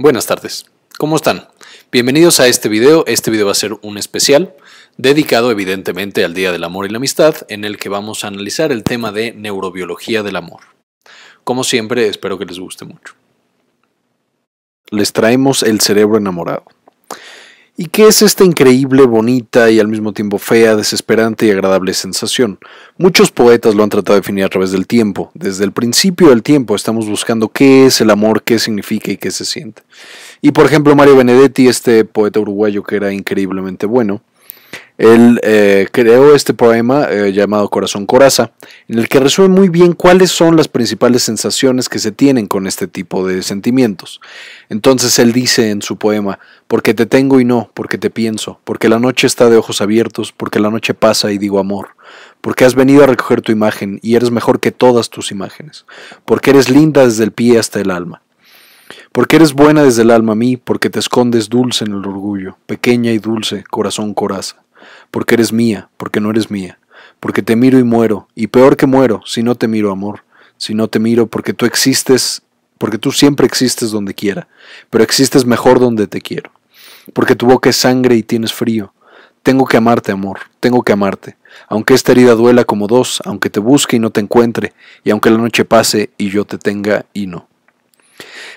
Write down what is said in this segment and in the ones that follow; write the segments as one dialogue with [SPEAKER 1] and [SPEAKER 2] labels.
[SPEAKER 1] Buenas tardes, ¿cómo están? Bienvenidos a este video, este video va a ser un especial dedicado evidentemente al Día del Amor y la Amistad en el que vamos a analizar el tema de neurobiología del amor. Como siempre, espero que les guste mucho. Les traemos el cerebro enamorado. ¿Y qué es esta increíble, bonita y al mismo tiempo fea, desesperante y agradable sensación? Muchos poetas lo han tratado de definir a través del tiempo. Desde el principio del tiempo estamos buscando qué es el amor, qué significa y qué se siente. Y por ejemplo, Mario Benedetti, este poeta uruguayo que era increíblemente bueno, él eh, creó este poema eh, llamado Corazón Coraza, en el que resume muy bien cuáles son las principales sensaciones que se tienen con este tipo de sentimientos. Entonces él dice en su poema, porque te tengo y no, porque te pienso, porque la noche está de ojos abiertos, porque la noche pasa y digo amor, porque has venido a recoger tu imagen y eres mejor que todas tus imágenes, porque eres linda desde el pie hasta el alma, porque eres buena desde el alma a mí, porque te escondes dulce en el orgullo, pequeña y dulce, corazón coraza, porque eres mía, porque no eres mía, porque te miro y muero, y peor que muero, si no te miro amor, si no te miro porque tú existes, porque tú siempre existes donde quiera, pero existes mejor donde te quiero porque tu boca es sangre y tienes frío. Tengo que amarte, amor, tengo que amarte. Aunque esta herida duela como dos, aunque te busque y no te encuentre, y aunque la noche pase y yo te tenga y no.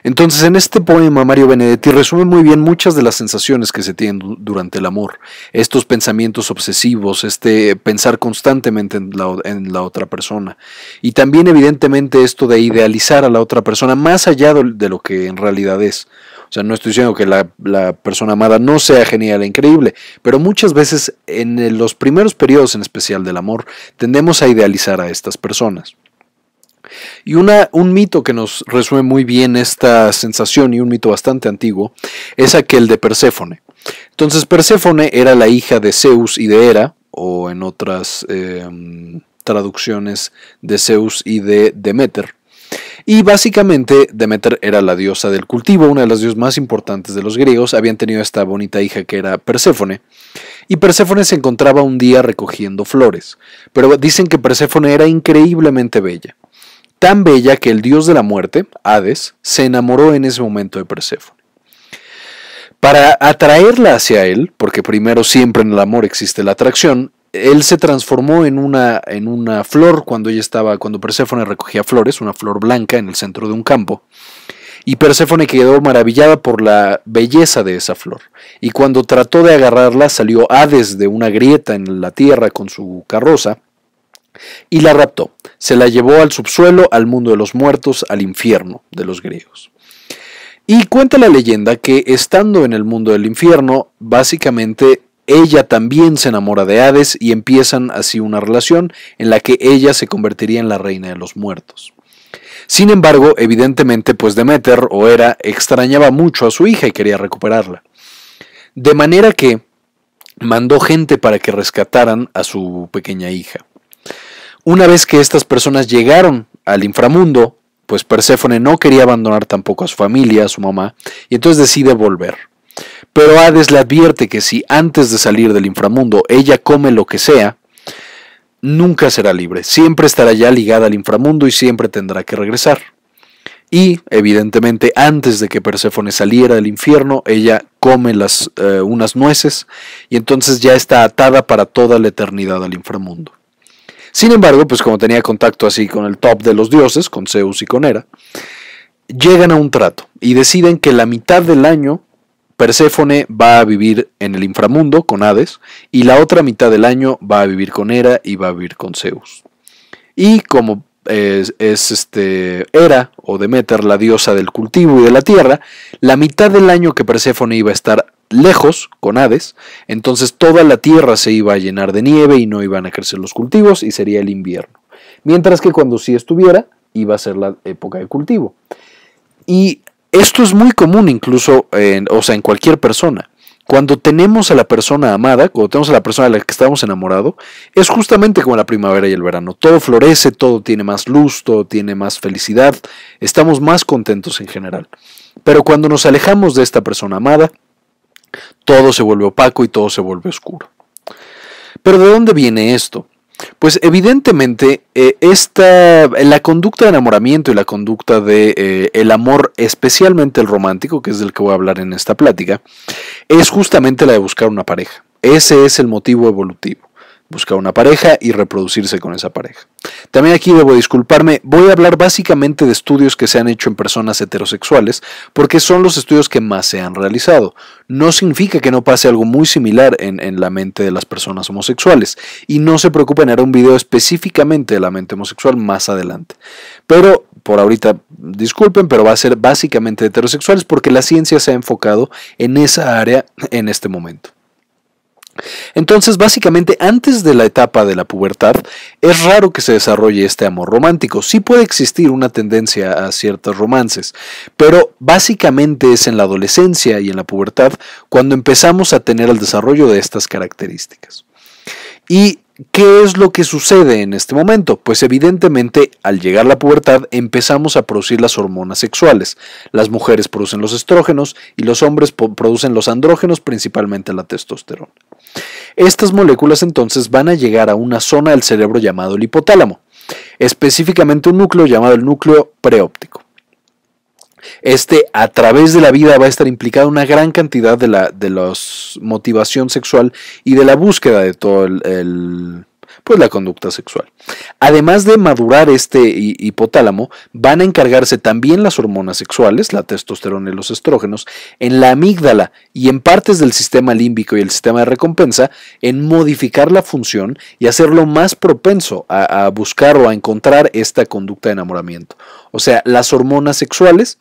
[SPEAKER 1] Entonces, en este poema, Mario Benedetti resume muy bien muchas de las sensaciones que se tienen durante el amor, estos pensamientos obsesivos, este pensar constantemente en la, otra persona, y también evidentemente esto de idealizar a la otra persona más allá de lo que en realidad es. O sea, no estoy diciendo que la, persona amada no sea genial e increíble, pero muchas veces en los primeros periodos en especial del amor tendemos a idealizar a estas personas. Y un mito que nos resume muy bien esta sensación y un mito bastante antiguo es aquel de Perséfone. Entonces Perséfone era la hija de Zeus y de Hera, o en otras em, traducciones de Zeus y de Demeter. Y básicamente Demeter era la diosa del cultivo, una de las diosas más importantes de los griegos, habían tenido esta bonita hija que era Perséfone. Y Perséfone se encontraba un día recogiendo flores, pero dicen que Perséfone era increíblemente bella tan bella que el dios de la muerte, Hades, se enamoró en ese momento de Perséfone. Para atraerla hacia él, porque primero siempre en el amor existe la atracción, él se transformó en una, en una flor cuando ella estaba, cuando Perséfone recogía flores, una flor blanca en el centro de un campo. Y Perséfone quedó maravillada por la belleza de esa flor. Y cuando trató de agarrarla, salió Hades de una grieta en la tierra con su carroza y la raptó. Se la llevó al subsuelo, al mundo de los muertos, al infierno de los griegos. Y cuenta la leyenda que estando en el mundo del infierno, básicamente ella también se enamora de Hades y empiezan así una relación en la que ella se convertiría en la reina de los muertos. Sin embargo, evidentemente, pues Demeter o era extrañaba mucho a su hija y quería recuperarla. De manera que mandó gente para que rescataran a su pequeña hija. Una vez que estas personas llegaron al inframundo, pues Perséfone no quería abandonar tampoco a su familia, a su mamá, y entonces decide volver. Pero Hades le advierte que si antes de salir del inframundo ella come lo que sea, nunca será libre, siempre estará ya ligada al inframundo y siempre tendrá que regresar. Y, evidentemente, antes de que Perséfone saliera del infierno, ella come las, eh, unas nueces y entonces ya está atada para toda la eternidad al inframundo. Sin embargo, pues como tenía contacto así con el top de los dioses, con Zeus y con Hera, llegan a un trato y deciden que la mitad del año Perséfone va a vivir en el inframundo con Hades y la otra mitad del año va a vivir con Hera y va a vivir con Zeus. Y como es, este Hera o Demeter, la diosa del cultivo y de la tierra, la mitad del año que Perséfone iba a estar lejos con Hades, entonces toda la tierra se iba a llenar de nieve y no iban a crecer los cultivos y sería el invierno. Mientras que cuando sí estuviera, iba a ser la época de cultivo. Y esto es muy común incluso, en, o sea, en cualquier persona. Cuando tenemos a la persona amada, cuando tenemos a la persona de la que estamos enamorado, es justamente como la primavera y el verano. Todo florece, todo tiene más luz, todo tiene más felicidad, estamos más contentos en general. Pero cuando nos alejamos de esta persona amada, todo se vuelve opaco y todo se vuelve oscuro. Pero ¿de dónde viene esto? Pues evidentemente eh, esta, la conducta de enamoramiento y la conducta de eh, el amor, especialmente el romántico, que es del que voy a hablar en esta plática, es justamente la de buscar una pareja. Ese es el motivo evolutivo buscar una pareja y reproducirse con esa pareja. También aquí debo disculparme, voy a hablar básicamente de estudios que se han hecho en personas heterosexuales, porque son los estudios que más se han realizado. No significa que no pase algo muy similar en, en la mente de las personas homosexuales, y no se preocupen, haré un video específicamente de la mente homosexual más adelante. Pero por ahorita disculpen, pero va a ser básicamente heterosexuales porque la ciencia se ha enfocado en esa área en este momento. Entonces, básicamente, antes de la etapa de la pubertad, es raro que se desarrolle este amor romántico. Sí puede existir una tendencia a ciertos romances, pero básicamente es en la adolescencia y en la pubertad cuando empezamos a tener el desarrollo de estas características. ¿Y qué es lo que sucede en este momento? Pues evidentemente al llegar la pubertad empezamos a producir las hormonas sexuales. Las mujeres producen los estrógenos y los hombres producen los andrógenos, principalmente la testosterona. Estas moléculas entonces van a llegar a una zona del cerebro llamado el hipotálamo, específicamente un núcleo llamado el núcleo preóptico. Este a través de la vida va a estar implicado una gran cantidad de la de los motivación sexual y de la búsqueda de todo el pues la conducta sexual. Además de madurar este hipotálamo, van a encargarse también las hormonas sexuales, la testosterona y los estrógenos, en la amígdala y en partes del sistema límbico y el sistema de recompensa, en modificar la función y hacerlo más propenso a, buscar o a encontrar esta conducta de enamoramiento. O sea, las hormonas sexuales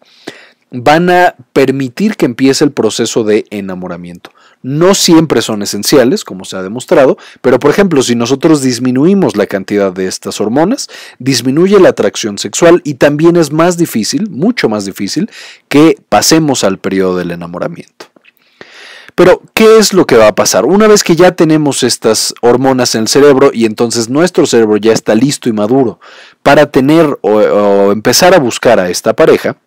[SPEAKER 1] van a permitir que empiece el proceso de enamoramiento no siempre son esenciales, como se ha demostrado, pero por ejemplo, si nosotros disminuimos la cantidad de estas hormonas, disminuye la atracción sexual y también es más difícil, mucho más difícil, que pasemos al periodo del enamoramiento. Pero, ¿qué es lo que va a pasar? Una vez que ya tenemos estas hormonas en el cerebro y entonces nuestro cerebro ya está listo y maduro para tener o, empezar a buscar a esta pareja,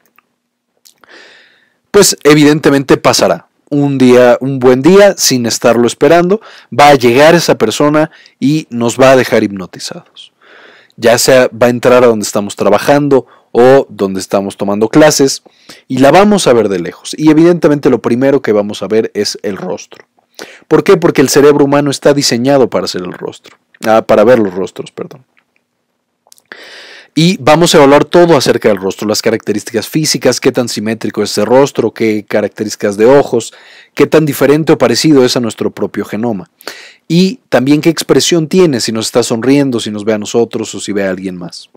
[SPEAKER 1] pues evidentemente pasará un día, un buen día, sin estarlo esperando, va a llegar esa persona y nos va a dejar hipnotizados. Ya sea va a entrar a donde estamos trabajando o donde estamos tomando clases y la vamos a ver de lejos. Y evidentemente lo primero que vamos a ver es el rostro. ¿Por qué? Porque el cerebro humano está diseñado para hacer el rostro, ah, para ver los rostros, perdón. Y vamos a evaluar todo acerca del rostro, las características físicas, qué tan simétrico es ese rostro, qué características de ojos, qué tan diferente o parecido es a nuestro propio genoma. Y también qué expresión tiene, si nos está sonriendo, si nos ve a nosotros o si ve a alguien más.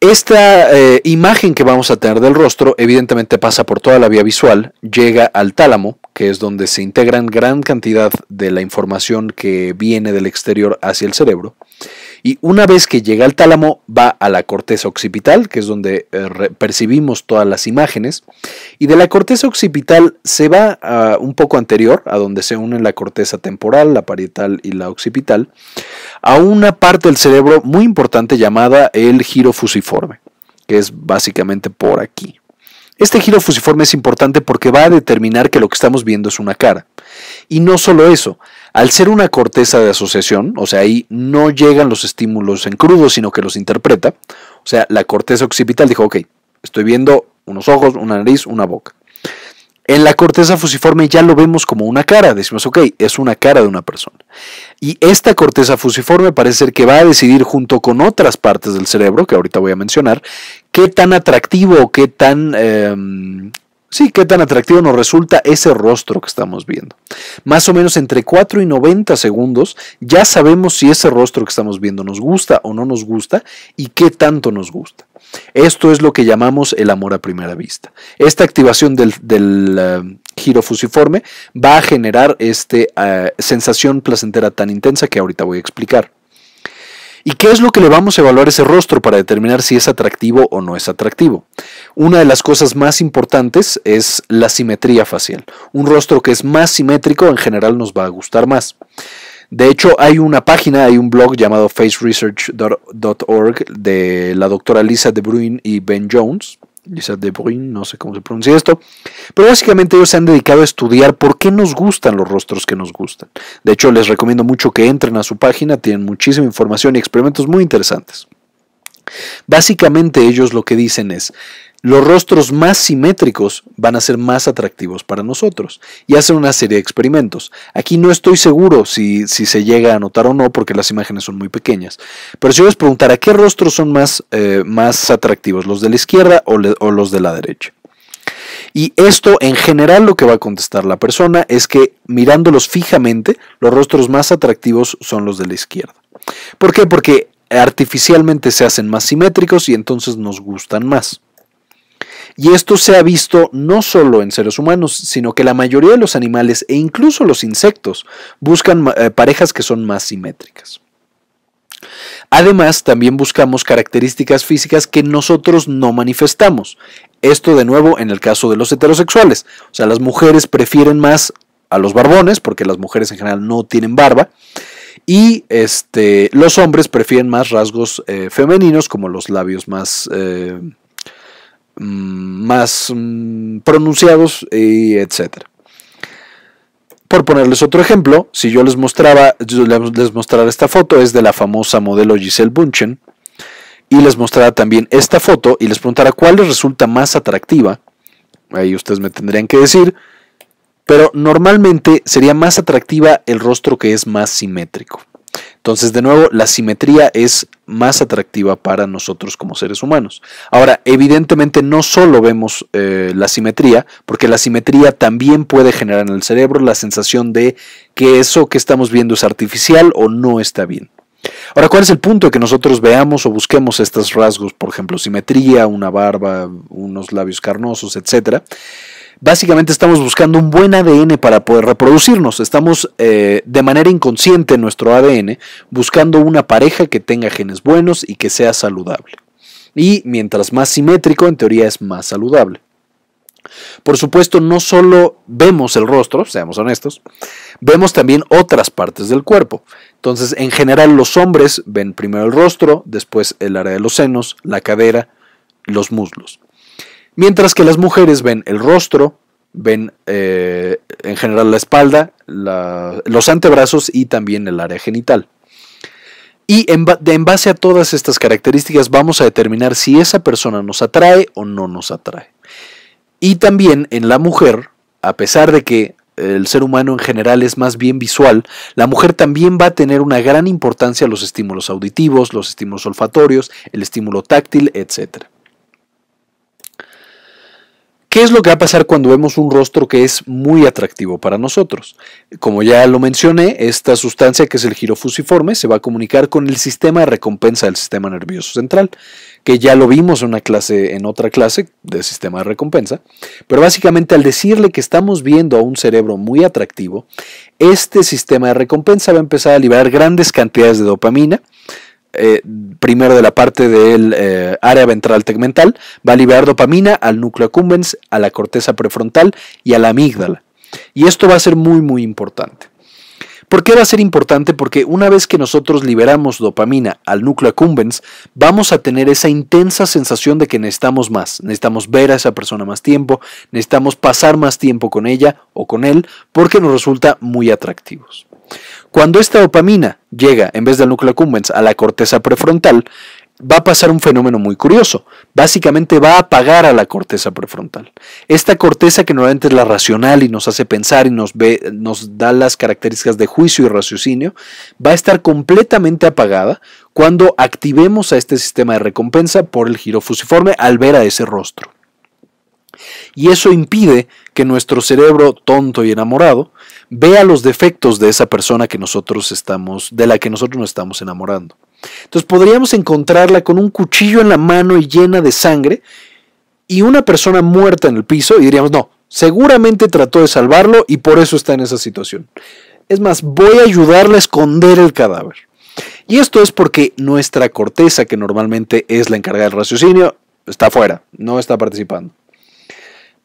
[SPEAKER 1] Esta eh, imagen que vamos a tener del rostro evidentemente pasa por toda la vía visual, llega al tálamo, que es donde se integran gran cantidad de la información que viene del exterior hacia el cerebro, y una vez que llega al tálamo va a la corteza occipital, que es donde eh, percibimos todas las imágenes, y de la corteza occipital se va a un poco anterior, a donde se unen la corteza temporal, la parietal y la occipital, a una parte del cerebro muy importante llamada el giro fusiforme, que es básicamente por aquí. Este giro fusiforme es importante porque va a determinar que lo que estamos viendo es una cara. Y no solo eso, al ser una corteza de asociación, o sea, ahí no llegan los estímulos en crudo, sino que los interpreta, o sea, la corteza occipital dijo, ok, estoy viendo unos ojos, una nariz, una boca. En la corteza fusiforme ya lo vemos como una cara, decimos, ok, es una cara de una persona. Y esta corteza fusiforme parece ser que va a decidir junto con otras partes del cerebro, que ahorita voy a mencionar, qué tan atractivo o qué tan em, Sí, qué tan atractivo nos resulta ese rostro que estamos viendo. Más o menos entre 4 y 90 segundos ya sabemos si ese rostro que estamos viendo nos gusta o no nos gusta y qué tanto nos gusta. Esto es lo que llamamos el amor a primera vista. Esta activación del, eh, giro fusiforme va a generar esta eh, sensación placentera tan intensa que ahorita voy a explicar. ¿Y qué es lo que le vamos a evaluar a ese rostro para determinar si es atractivo o no es atractivo? Una de las cosas más importantes es la simetría facial. Un rostro que es más simétrico en general nos va a gustar más. De hecho, hay una página, hay un blog llamado faceresearch.org de la doctora Lisa de Bruin y Ben Jones, Lisa de Bruyne, no sé cómo se pronuncia esto, pero básicamente ellos se han dedicado a estudiar por qué nos gustan los rostros que nos gustan. De hecho, les recomiendo mucho que entren a su página, tienen muchísima información y experimentos muy interesantes. Básicamente ellos lo que dicen es, los rostros más simétricos van a ser más atractivos para nosotros. Y hacen una serie de experimentos. Aquí no estoy seguro si, se llega a notar o no, porque las imágenes son muy pequeñas. Pero si yo les preguntara qué rostros son más, eh, más atractivos, los de la izquierda o, o los de la derecha. Y esto en general lo que va a contestar la persona es que mirándolos fijamente, los rostros más atractivos son los de la izquierda. ¿Por qué? Porque artificialmente se hacen más simétricos y entonces nos gustan más. Y esto se ha visto no solo en seres humanos, sino que la mayoría de los animales e incluso los insectos buscan eh, parejas que son más simétricas. Además, también buscamos características físicas que nosotros no manifestamos. Esto de nuevo en el caso de los heterosexuales. O sea, las mujeres prefieren más a los barbones, porque las mujeres en general no tienen barba. Y este, los hombres prefieren más rasgos eh, femeninos, como los labios más eh, Mm, más mm, pronunciados, y etc. Por ponerles otro ejemplo, si yo les mostraba, les mostrara esta foto, es de la famosa modelo Giselle Bunchen, y les mostrara también esta foto y les preguntara cuál les resulta más atractiva, ahí ustedes me tendrían que decir, pero normalmente sería más atractiva el rostro que es más simétrico. Entonces, de nuevo, la simetría es más atractiva para nosotros como seres humanos. Ahora, evidentemente no solo vemos eh, la simetría, porque la simetría también puede generar en el cerebro la sensación de que eso que estamos viendo es artificial o no está bien. Ahora, ¿cuál es el punto de que nosotros veamos o busquemos estos rasgos, por ejemplo, simetría, una barba, unos labios carnosos, etcétera? básicamente estamos buscando un buen ADN para poder reproducirnos. Estamos eh, de manera inconsciente en nuestro ADN buscando una pareja que tenga genes buenos y que sea saludable. Y mientras más simétrico, en teoría es más saludable. Por supuesto, no solo vemos el rostro, seamos honestos, vemos también otras partes del cuerpo. Entonces, en general, los hombres ven primero el rostro, después el área de los senos, la cadera, los muslos. Mientras que las mujeres ven el rostro, ven eh, en general la espalda, los antebrazos y también el área genital. Y en, base a todas estas características vamos a determinar si esa persona nos atrae o no nos atrae. Y también en la mujer, a pesar de que el ser humano en general es más bien visual, la mujer también va a tener una gran importancia los estímulos auditivos, los estímulos olfatorios, el estímulo táctil, etc. ¿Qué es lo que va a pasar cuando vemos un rostro que es muy atractivo para nosotros? Como ya lo mencioné, esta sustancia que es el girofusiforme se va a comunicar con el sistema de recompensa del sistema nervioso central, que ya lo vimos en, una clase, en otra clase de sistema de recompensa, pero básicamente al decirle que estamos viendo a un cerebro muy atractivo, este sistema de recompensa va a empezar a liberar grandes cantidades de dopamina, eh, primero de la parte del eh, área ventral tegmental, va a liberar dopamina al núcleo accumbens, a la corteza prefrontal y a la amígdala. Y esto va a ser muy, muy importante. ¿Por qué va a ser importante? Porque una vez que nosotros liberamos dopamina al núcleo accumbens, vamos a tener esa intensa sensación de que necesitamos más, necesitamos ver a esa persona más tiempo, necesitamos pasar más tiempo con ella o con él, porque nos resulta muy atractivos. Cuando esta dopamina llega, en vez del núcleo accumbens, a la corteza prefrontal, va a pasar un fenómeno muy curioso. Básicamente va a apagar a la corteza prefrontal. Esta corteza que normalmente es la racional y nos hace pensar y nos, nos da las características de juicio y raciocinio, va a estar completamente apagada cuando activemos a este sistema de recompensa por el giro fusiforme al ver a ese rostro y eso impide que nuestro cerebro tonto y enamorado vea los defectos de esa persona que nosotros estamos, de la que nosotros nos estamos enamorando. Entonces podríamos encontrarla con un cuchillo en la mano y llena de sangre y una persona muerta en el piso y diríamos, no, seguramente trató de salvarlo y por eso está en esa situación. Es más, voy a ayudarle a esconder el cadáver. Y esto es porque nuestra corteza, que normalmente es la encargada del raciocinio, está fuera, no está participando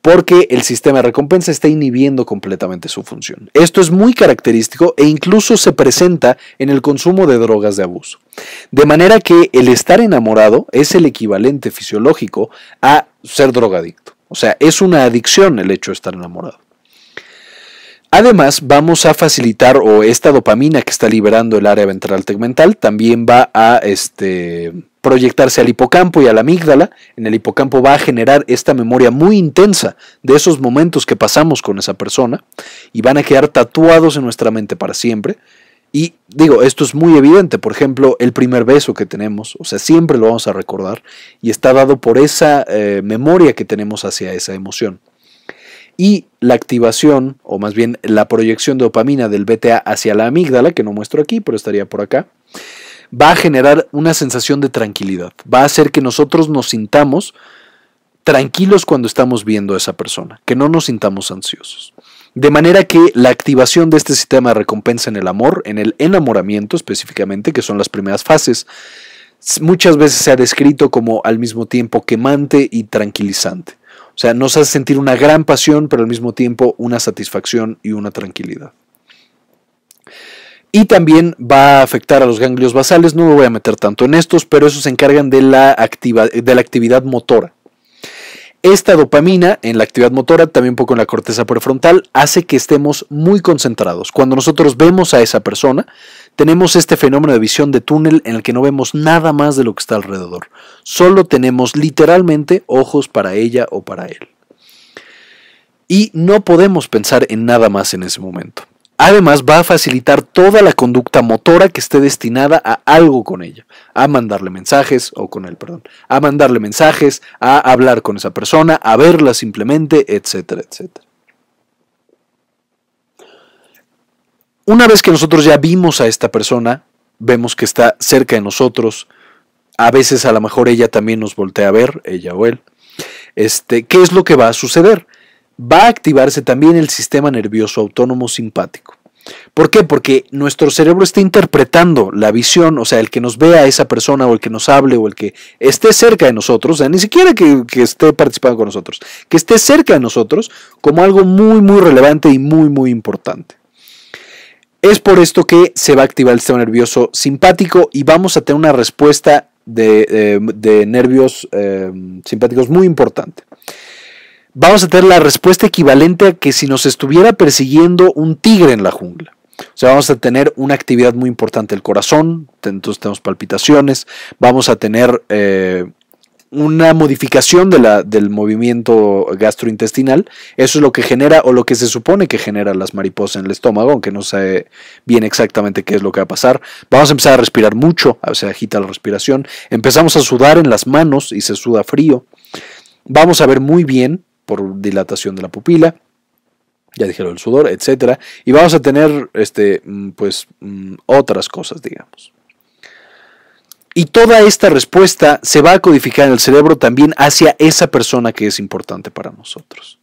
[SPEAKER 1] porque el sistema de recompensa está inhibiendo completamente su función. Esto es muy característico e incluso se presenta en el consumo de drogas de abuso. De manera que el estar enamorado es el equivalente fisiológico a ser drogadicto. O sea, es una adicción el hecho de estar enamorado. Además, vamos a facilitar o esta dopamina que está liberando el área ventral tegmental también va a este, proyectarse al hipocampo y a la amígdala. En el hipocampo va a generar esta memoria muy intensa de esos momentos que pasamos con esa persona y van a quedar tatuados en nuestra mente para siempre. Y digo, esto es muy evidente, por ejemplo, el primer beso que tenemos, o sea, siempre lo vamos a recordar y está dado por esa eh, memoria que tenemos hacia esa emoción. Y la activación, o más bien la proyección de dopamina del BTA hacia la amígdala, que no muestro aquí, pero estaría por acá, va a generar una sensación de tranquilidad, va a hacer que nosotros nos sintamos tranquilos cuando estamos viendo a esa persona, que no nos sintamos ansiosos. De manera que la activación de este sistema de recompensa en el amor, en el enamoramiento específicamente, que son las primeras fases, muchas veces se ha descrito como al mismo tiempo quemante y tranquilizante. O sea, nos hace sentir una gran pasión, pero al mismo tiempo una satisfacción y una tranquilidad y también va a afectar a los ganglios basales. No me voy a meter tanto en estos, pero esos se encargan de la, de la actividad motora. Esta dopamina en la actividad motora, también un poco en la corteza prefrontal, hace que estemos muy concentrados. Cuando nosotros vemos a esa persona, tenemos este fenómeno de visión de túnel en el que no vemos nada más de lo que está alrededor. Solo tenemos literalmente ojos para ella o para él. Y no podemos pensar en nada más en ese momento. Además va a facilitar toda la conducta motora que esté destinada a algo con ella, a mandarle mensajes o con él, perdón, a mandarle mensajes, a hablar con esa persona, a verla simplemente, etcétera, etcétera. Una vez que nosotros ya vimos a esta persona, vemos que está cerca de nosotros, a veces a lo mejor ella también nos voltea a ver, ella o él. Este, ¿qué es lo que va a suceder? va a activarse también el sistema nervioso autónomo simpático. ¿Por qué? Porque nuestro cerebro está interpretando la visión, o sea, el que nos vea a esa persona o el que nos hable o el que esté cerca de nosotros, o sea, ni siquiera que, esté participando con nosotros, que esté cerca de nosotros como algo muy, muy relevante y muy, muy importante. Es por esto que se va a activar el sistema nervioso simpático y vamos a tener una respuesta de, eh, nervios eh, simpáticos muy importante vamos a tener la respuesta equivalente a que si nos estuviera persiguiendo un tigre en la jungla. O sea, vamos a tener una actividad muy importante el corazón, entonces tenemos palpitaciones, vamos a tener eh, una modificación de la, del movimiento gastrointestinal. Eso es lo que genera o lo que se supone que genera las mariposas en el estómago, aunque no sabe bien exactamente qué es lo que va a pasar. Vamos a empezar a respirar mucho, se agita la respiración. Empezamos a sudar en las manos y se suda frío. Vamos a ver muy bien, por dilatación de la pupila, ya dijeron el sudor, etcétera, Y vamos a tener este, mm, pues, mm, otras cosas, digamos. Y toda esta respuesta se va a codificar en el cerebro también hacia esa persona que es importante para nosotros.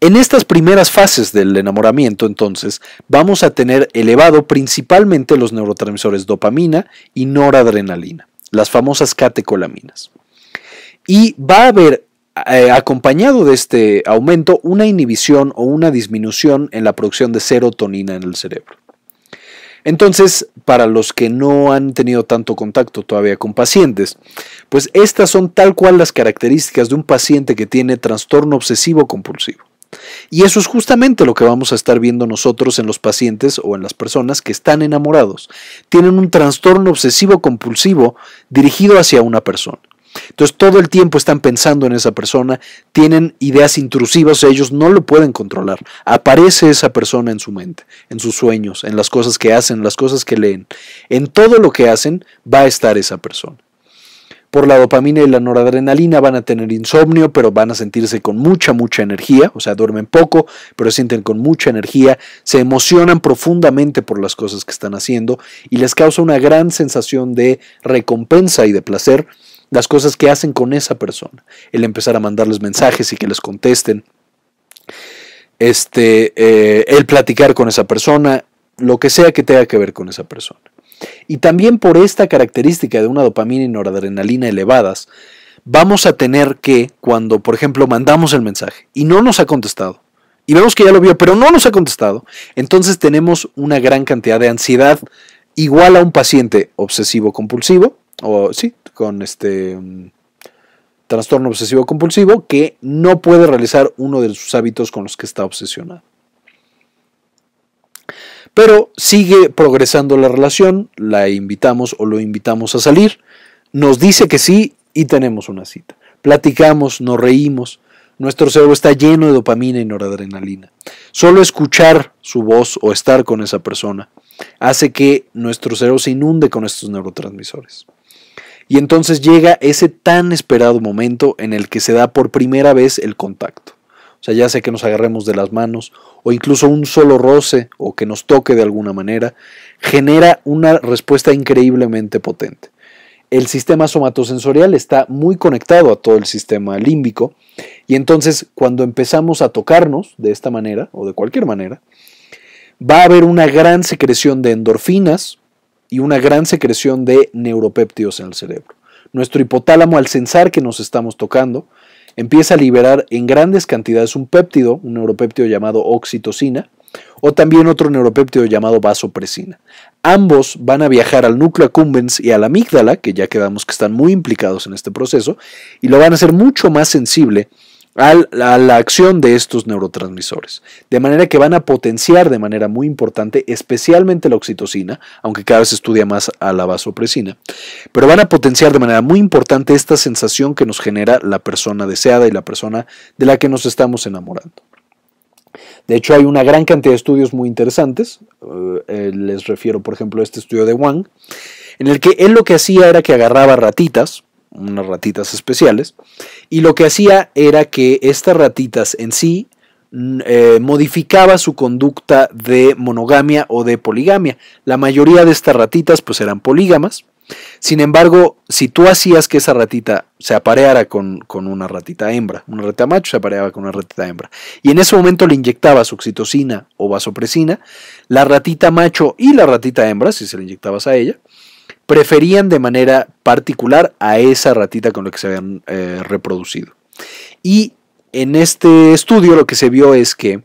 [SPEAKER 1] En estas primeras fases del enamoramiento, entonces, vamos a tener elevado principalmente los neurotransmisores dopamina y noradrenalina, las famosas catecolaminas. Y va a haber eh, acompañado de este aumento una inhibición o una disminución en la producción de serotonina en el cerebro. Entonces, para los que no han tenido tanto contacto todavía con pacientes, pues estas son tal cual las características de un paciente que tiene trastorno obsesivo compulsivo. Y eso es justamente lo que vamos a estar viendo nosotros en los pacientes o en las personas que están enamorados. Tienen un trastorno obsesivo compulsivo dirigido hacia una persona. Entonces todo el tiempo están pensando en esa persona, tienen ideas intrusivas, ellos no lo pueden controlar. Aparece esa persona en su mente, en sus sueños, en las cosas que hacen, las cosas que leen. En todo lo que hacen va a estar esa persona. Por la dopamina y la noradrenalina van a tener insomnio, pero van a sentirse con mucha, mucha energía, o sea, duermen poco, pero sienten con mucha energía, se emocionan profundamente por las cosas que están haciendo y les causa una gran sensación de recompensa y de placer las cosas que hacen con esa persona, el empezar a mandarles mensajes y que les contesten, este, eh, el platicar con esa persona, lo que sea que tenga que ver con esa persona. Y también por esta característica de una dopamina y noradrenalina elevadas, vamos a tener que, cuando por ejemplo mandamos el mensaje y no nos ha contestado, y vemos que ya lo vio, pero no nos ha contestado, entonces tenemos una gran cantidad de ansiedad igual a un paciente obsesivo compulsivo, o sí, con este mm, trastorno obsesivo compulsivo que no puede realizar uno de sus hábitos con los que está obsesionado. Pero sigue progresando la relación, la invitamos o lo invitamos a salir, nos dice que sí y tenemos una cita. Platicamos, nos reímos, nuestro cerebro está lleno de dopamina y noradrenalina. Solo escuchar su voz o estar con esa persona hace que nuestro cerebro se inunde con estos neurotransmisores. Y entonces llega ese tan esperado momento en el que se da por primera vez el contacto. O sea, ya sea que nos agarremos de las manos o incluso un solo roce o que nos toque de alguna manera, genera una respuesta increíblemente potente. El sistema somatosensorial está muy conectado a todo el sistema límbico y entonces cuando empezamos a tocarnos de esta manera o de cualquier manera, va a haber una gran secreción de endorfinas, y una gran secreción de neuropéptidos en el cerebro. Nuestro hipotálamo, al sensar que nos estamos tocando, empieza a liberar en grandes cantidades un péptido, un neuropéptido llamado oxitocina, o también otro neuropéptido llamado vasopresina. Ambos van a viajar al núcleo accumbens y a la amígdala, que ya quedamos que están muy implicados en este proceso, y lo van a hacer mucho más sensible a la acción de estos neurotransmisores. De manera que van a potenciar de manera muy importante, especialmente la oxitocina, aunque cada vez se estudia más a la vasopresina, pero van a potenciar de manera muy importante esta sensación que nos genera la persona deseada y la persona de la que nos estamos enamorando. De hecho, hay una gran cantidad de estudios muy interesantes. Eh, eh, les refiero, por ejemplo, a este estudio de Wang, en el que él lo que hacía era que agarraba ratitas, unas ratitas especiales, y lo que hacía era que estas ratitas en sí eh, modificaba su conducta de monogamia o de poligamia. La mayoría de estas ratitas pues eran polígamas. Sin embargo, si tú hacías que esa ratita se apareara con, con una ratita hembra, una ratita macho se apareaba con una ratita hembra, y en ese momento le inyectabas oxitocina o vasopresina, la ratita macho y la ratita hembra, si se le inyectabas a ella, preferían de manera particular a esa ratita con la que se habían eh, reproducido. Y en este estudio lo que se vio es que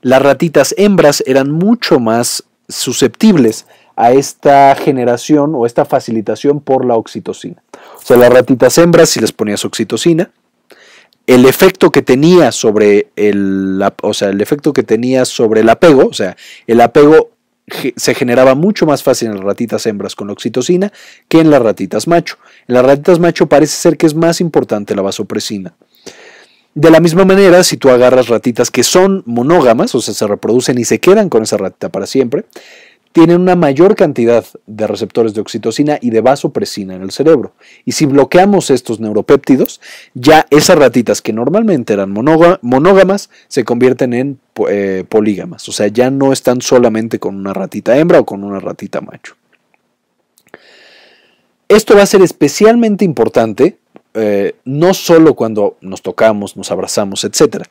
[SPEAKER 1] las ratitas hembras eran mucho más susceptibles a esta generación o esta facilitación por la oxitocina. O sea, las ratitas hembras, si les ponías oxitocina, el efecto que tenía sobre el, o sea, el efecto que tenía sobre el apego, o sea, el apego se generaba mucho más fácil en las ratitas hembras con oxitocina que en las ratitas macho. En las ratitas macho parece ser que es más importante la vasopresina. De la misma manera, si tú agarras ratitas que son monógamas, o sea, se reproducen y se quedan con esa ratita para siempre, tienen una mayor cantidad de receptores de oxitocina y de vasopresina en el cerebro. Y si bloqueamos estos neuropéptidos, ya esas ratitas que normalmente eran monógamas se convierten en eh, polígamas. O sea, ya no están solamente con una ratita hembra o con una ratita macho. Esto va a ser especialmente importante eh, no solo cuando nos tocamos, nos abrazamos, etcétera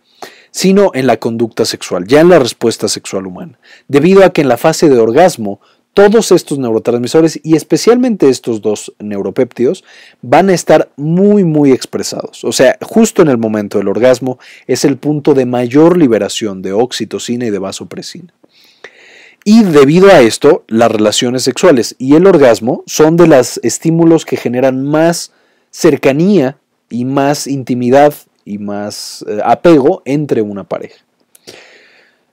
[SPEAKER 1] sino en la conducta sexual, ya en la respuesta sexual humana, debido a que en la fase de orgasmo todos estos neurotransmisores y especialmente estos dos neuropéptidos van a estar muy muy expresados. O sea, justo en el momento del orgasmo es el punto de mayor liberación de oxitocina y de vasopresina. Y debido a esto, las relaciones sexuales y el orgasmo son de los estímulos que generan más cercanía y más intimidad y más eh, apego entre una pareja.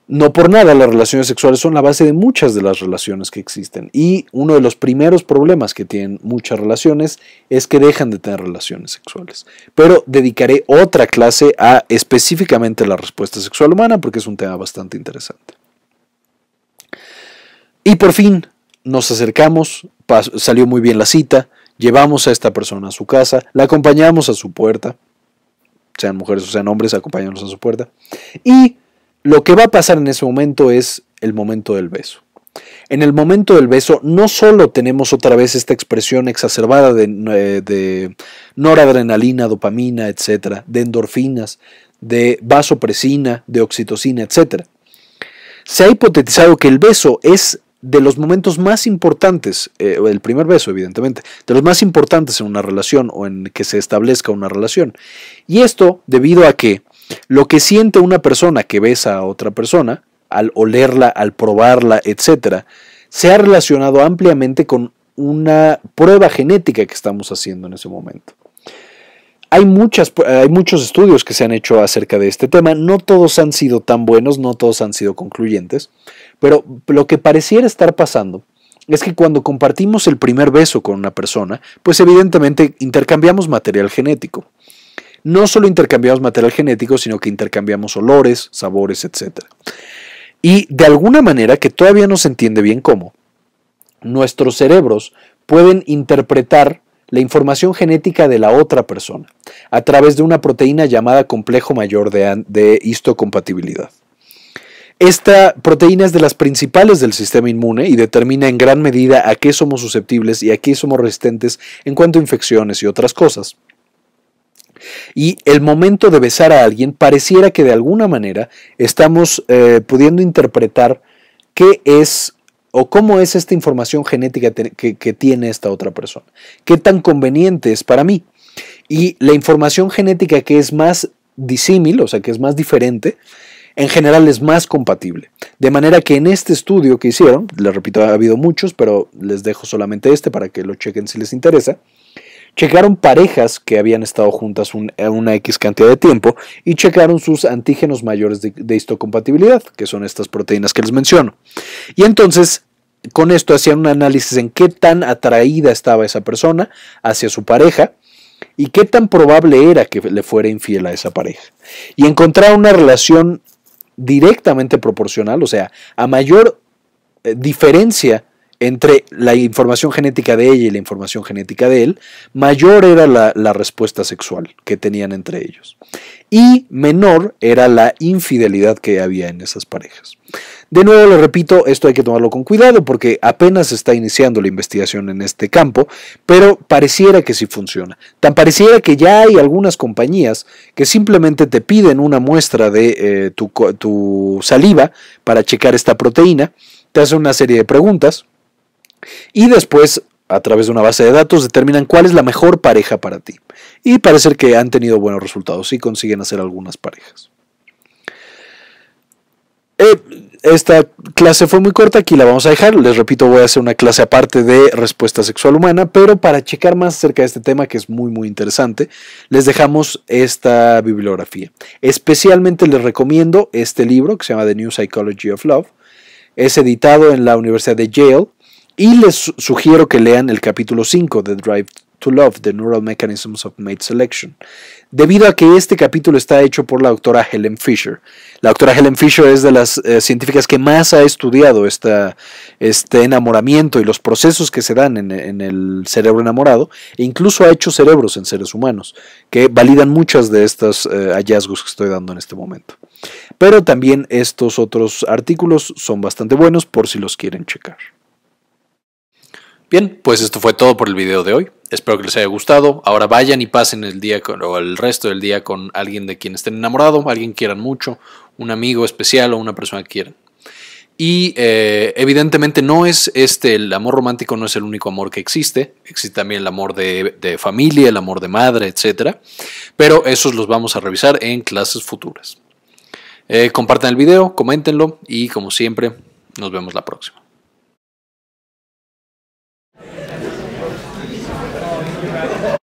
[SPEAKER 1] No por nada las relaciones sexuales son la base de muchas de las relaciones que existen y uno de los primeros problemas que tienen muchas relaciones es que dejan de tener relaciones sexuales. Pero dedicaré otra clase a específicamente la respuesta sexual humana porque es un tema bastante interesante. Y por fin nos acercamos, salió muy bien la cita, llevamos a esta persona a su casa, la acompañamos a su puerta, sean mujeres o sean hombres, acompáñanos a su puerta. Y lo que va a pasar en ese momento es el momento del beso. En el momento del beso no solo tenemos otra vez esta expresión exacerbada de, eh, noradrenalina, dopamina, etcétera, de endorfinas, de vasopresina, de oxitocina, etcétera. Se ha hipotetizado que el beso es de los momentos más importantes, eh, el primer beso evidentemente, de los más importantes en una relación o en que se establezca una relación. Y esto debido a que lo que siente una persona que besa a otra persona, al olerla, al probarla, etc., se ha relacionado ampliamente con una prueba genética que estamos haciendo en ese momento hay, muchas, eh, hay muchos estudios que se han hecho acerca de este tema. No todos han sido tan buenos, no todos han sido concluyentes, pero lo que pareciera estar pasando es que cuando compartimos el primer beso con una persona, pues evidentemente intercambiamos material genético. No solo intercambiamos material genético, sino que intercambiamos olores, sabores, etc. Y de alguna manera que todavía no se entiende bien cómo, nuestros cerebros pueden interpretar la información genética de la otra persona a través de una proteína llamada complejo mayor de, de histocompatibilidad. Esta proteína es de las principales del sistema inmune y determina en gran medida a qué somos susceptibles y a qué somos resistentes en cuanto a infecciones y otras cosas. Y el momento de besar a alguien pareciera que de alguna manera estamos eh, pudiendo interpretar qué es o cómo es esta información genética que, tiene esta otra persona. ¿Qué tan conveniente es para mí? Y la información genética que es más disímil, o sea, que es más diferente, en general es más compatible. De manera que en este estudio que hicieron, les repito, ha habido muchos, pero les dejo solamente este para que lo chequen si les interesa, Checaron parejas que habían estado juntas una X cantidad de tiempo y checaron sus antígenos mayores de, de histocompatibilidad, que son estas proteínas que les menciono. Y entonces con esto hacían un análisis en qué tan atraída estaba esa persona hacia su pareja y qué tan probable era que le fuera infiel a esa pareja. Y encontraron una relación directamente proporcional, o sea, a mayor eh, diferencia entre la información genética de ella y la información genética de él, mayor era la, respuesta sexual que tenían entre ellos. Y menor era la infidelidad que había en esas parejas. De nuevo, le repito, esto hay que tomarlo con cuidado porque apenas está iniciando la investigación en este campo, pero pareciera que sí funciona. Tan pareciera que ya hay algunas compañías que simplemente te piden una muestra de eh, tu, tu saliva para checar esta proteína, te hacen una serie de preguntas, y después, a través de una base de datos, determinan cuál es la mejor pareja para ti. Y parece que han tenido buenos resultados y consiguen hacer algunas parejas. Eh, esta clase fue muy corta, aquí la vamos a dejar. Les repito, voy a hacer una clase aparte de respuesta sexual humana, pero para checar más acerca de este tema, que es muy, muy interesante, les dejamos esta bibliografía. Especialmente les recomiendo este libro que se llama The New Psychology of Love. Es editado en la Universidad de Yale y les sugiero que lean el capítulo 5 de Drive to Love, The Neural Mechanisms of Mate Selection, debido a que este capítulo está hecho por la doctora Helen Fisher. La doctora Helen Fisher es de las eh, científicas que más ha estudiado este enamoramiento y los procesos que se dan en, el cerebro enamorado, e incluso ha hecho cerebros en seres humanos, que validan muchas de estos eh, hallazgos que estoy dando en este momento. Pero también estos otros artículos son bastante buenos por si los quieren checar. Bien, pues esto fue todo por el video de hoy. Espero que les haya gustado. Ahora vayan y pasen el día o el resto del día con alguien de quien estén enamorado, alguien quieran mucho, un amigo especial o una persona que quieran. Y eh, evidentemente no es este, el amor romántico no es el único amor que existe, existe también el amor de, familia, el amor de madre, etc. Pero esos los vamos a revisar en clases futuras. Eh, compartan el video, coméntenlo y como siempre, nos vemos la próxima.